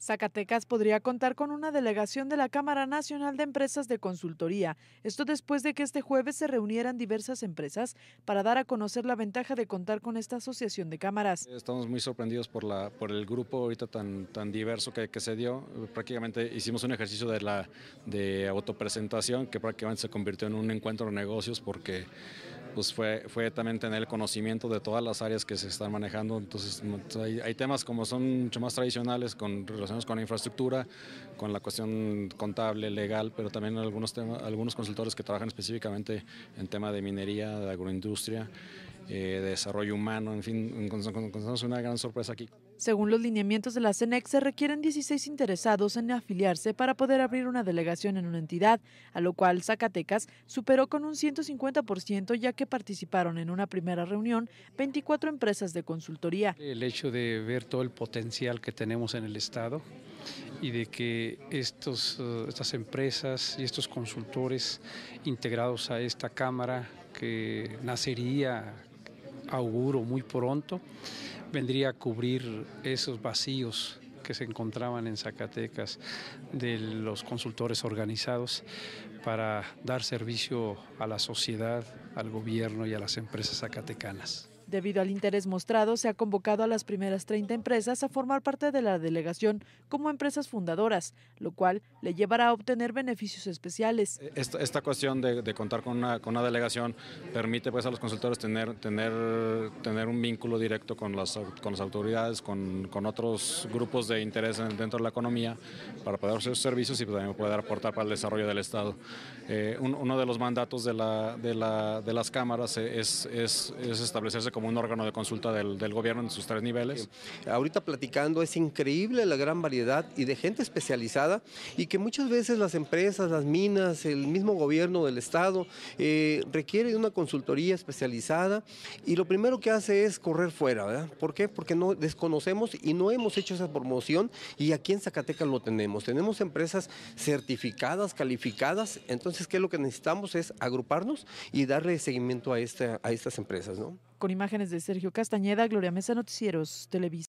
Zacatecas podría contar con una delegación de la Cámara Nacional de Empresas de Consultoría. Esto después de que este jueves se reunieran diversas empresas para dar a conocer la ventaja de contar con esta asociación de cámaras. Estamos muy sorprendidos por, la, por el grupo ahorita tan, tan diverso que, se dio. Prácticamente hicimos un ejercicio de, la, de autopresentación que prácticamente se convirtió en un encuentro de negocios porque pues fue, fue también tener el conocimiento de todas las áreas que se están manejando. Entonces pues, hay, hay temas como son mucho más tradicionales con relación con la infraestructura, con la cuestión contable, legal, pero también algunos, temas, algunos consultores que trabajan específicamente en tema de minería, de agroindustria eh, de desarrollo humano, en fin, encontramos una gran sorpresa aquí. Según los lineamientos de la Cenex, se requieren 16 interesados en afiliarse para poder abrir una delegación en una entidad, a lo cual Zacatecas superó con un 150% ya que participaron en una primera reunión 24 empresas de consultoría. El hecho de ver todo el potencial que tenemos en el Estado y de que estos, eh, estas empresas y estos consultores integrados a esta Cámara que nacería auguro muy pronto, vendría a cubrir esos vacíos que se encontraban en Zacatecas de los consultores organizados para dar servicio a la sociedad, al gobierno y a las empresas zacatecanas. Debido al interés mostrado, se ha convocado a las primeras 30 empresas a formar parte de la delegación como empresas fundadoras, lo cual le llevará a obtener beneficios especiales. Eh, esta, cuestión de, contar con una, delegación permite pues, a los consultores tener, tener, tener un vínculo directo con las, con las autoridades, con, otros grupos de interés dentro de la economía para poder ofrecer sus servicios y pues, también poder aportar para el desarrollo del Estado. Eh, uno de los mandatos de, la, de, las cámaras eh, es, es establecerse como un órgano de consulta del, gobierno en sus tres niveles. Ahorita platicando es increíble la gran variedad y de gente especializada y que muchas veces las empresas, las minas, el mismo gobierno del Estado eh, requiere de una consultoría especializada y lo primero que hace es correr fuera, ¿verdad? ¿Por qué? Porque no desconocemos y no hemos hecho esa promoción y aquí en Zacatecas lo tenemos. Tenemos empresas certificadas, calificadas, entonces ¿qué es lo que necesitamos? es agruparnos y darle seguimiento a, esta, a estas empresas, ¿no? Con imagen imágenes de Sergio Castañeda, Gloria Mesa Noticieros, Televisa.